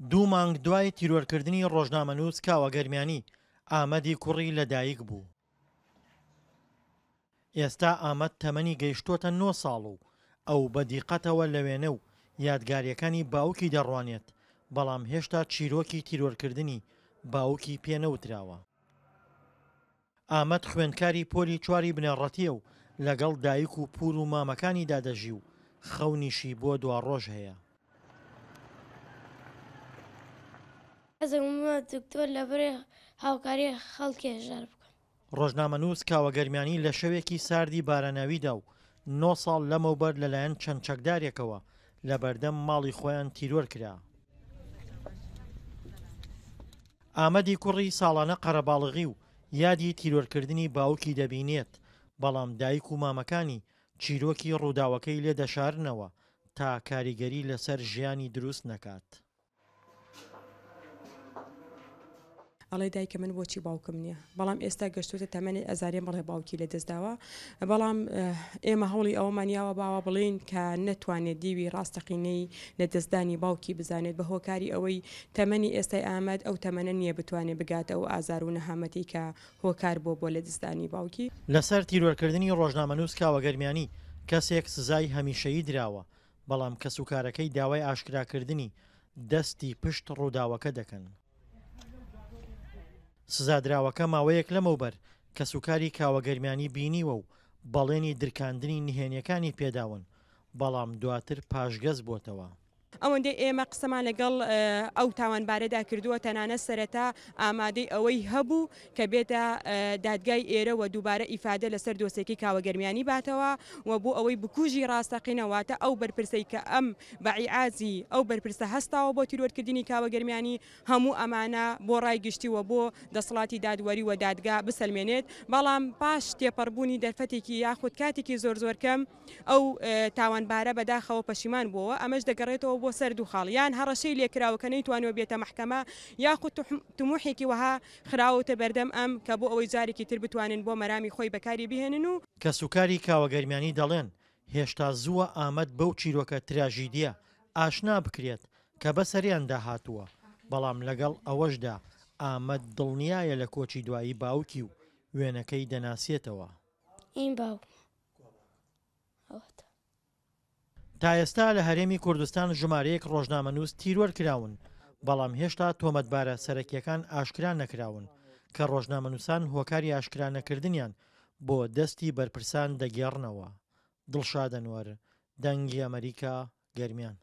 دوو مانگ دوای تیرۆرکردنی ڕۆژنامەنووس کاوەگەرمیانی ئامەدی کوڕی لەدایک بوو. ئێستا ئامەد تەمەنی گەیشتوتە نۆ ساڵ و ئەو بەدیقەتەوە لەوێنە و یادگاریەکانی باوکی دەڕوانێت بەڵام هێشتا چیرۆکی تیرۆرکردنی باوکی پێنەوتراوە. ئامەد خوێندکاری پۆلی چواری بنێڕەتیە و لەگەڵ دایک و پور و مامەکانی دادەژی و خەونیشی بۆ دوا ڕۆژ هەیە. ئەزممە دکتۆر لەبرێ هاوکاری خەڵکی ژار بکەم ڕۆژنامە نووس کاوەگەرمانی لە شەوێکی ساردی باراناویدا و 9 ساڵ لەمەوبەر لەلایەن چەند چەکدارێکەوە لە بەردەم ماڵی خۆیان تیرۆر کرا ئامەدی کوڕی ساڵانە قەرەباڵغی و یادی تیرۆرکردنی باوکی دەبینێت بەڵام دایک و مامەکانی چیرۆکی ڕووداوەکەی لێ دەشارنەوە تا کاریگەری لەسەر ژیانی دروست نەکات. ئەڵێ دایکە من بۆچی باوکم نییە بەڵام ئێستا گەشتوتە تەمەنی ئەزارێ بڵێ باوکی لە دەستداوە بەڵام ئێمە هەوڵی ئەومانیاوە باوە بڵین کە نەتوانێت دیوی ڕاستەقینەی لەدەستدانی باوکی بزانێت بە هۆکاری ئەوەی تەمەنی ئێستای ئاماد ئەو تەمەنە نییە بتوانێت بگاتە ئەو ئازار و نەهامەتی کە هۆکار بۆ بۆ لە دەستدانی باوکی لەسەر تیرۆرکردنی ڕۆژنامەنووس کاوەگەرمیانی کەسێک سزای هەمیشەیی دراوە بەڵام کەسوکارەکەی داوای ئاشکراکردنی دەستی پشت ڕووداوەکە دەکەن. سزادراوەکە ماوەیەک لەمەوبەر کە سوکاری کاوەگەرمیانی بینیوە و بەڵێنی درکاندنی نهێنیەکانی پێداون بەڵام دواتر پاشگەز بۆتەوە. ئەوەندەی ئێمە قسەمان لەگەڵ ئەو تاوانبارەدا کردووە تەنانە سەرەتا ئامادەی ئەوەی هەبوو کە بێتە دادگای ئێرەوە دووبارە ئیفادە لەسەر دۆسێکی کاوەگەرمیانی باتەوە و بۆ ئەوەی بکوژی ڕاستەقینەواتە ئەو بەرپرسی کە ئەم بەعیعازی ئەو بەرپرسە هەستاوە بۆ تیرۆرکردنی کاوەگەرمیانی هەموو ئەمانە بۆ ڕایگشتیوە بۆ دەسڵاتی دادوەری و دادگا بسلمێنێت بەڵام پاش تێپەڕبوونی دەرفەتێکی یاخود کاتێکی زۆر زۆرکەم ئەو تاوانبارە بەداخەوە پەشیمان بووە ئەمەش دەگەڕێتەوە بۆ بۆ سەر دوو خاڵیان هەڕەشەی لێکراوەکە نەیتوانەوە بێتە محکەمە یاخود تموحێکی وەها خراوەتە بەردەم ئەم کە بۆ ئەوەی جارێکی تر بتوانن بۆ مەرامی خۆی بەکاری بهێنن و کە سوکاری کاوەگەرمیانی دەڵێن هێشتا زووە ئامەد بەو چیرۆکە تراژیدیە ئاشنا بکرێت کە بەسەریاندا هاتووە بەڵام لەگەڵ ئەوەشدا ئامەد دڵنیایە لە کۆچی دوایی باوکی و وێنەکەی دەناسێتەوە این باو ئەوەتە تا ئێستا لە هەرێمی کوردستان ژمارەیەک ڕۆژنامەنووس تیرۆر کراون بەڵام هێشتا تۆمەتبارە سەرەکیەکان ئاشکران نەکراون کە ڕۆژنامەنووسان هۆکاری ئاشکرانەکردیان بۆ دەستی بەرپرسان دەگێڕنەوە دڵشادەنوەر دەنگی ئەمریکا گەرمیان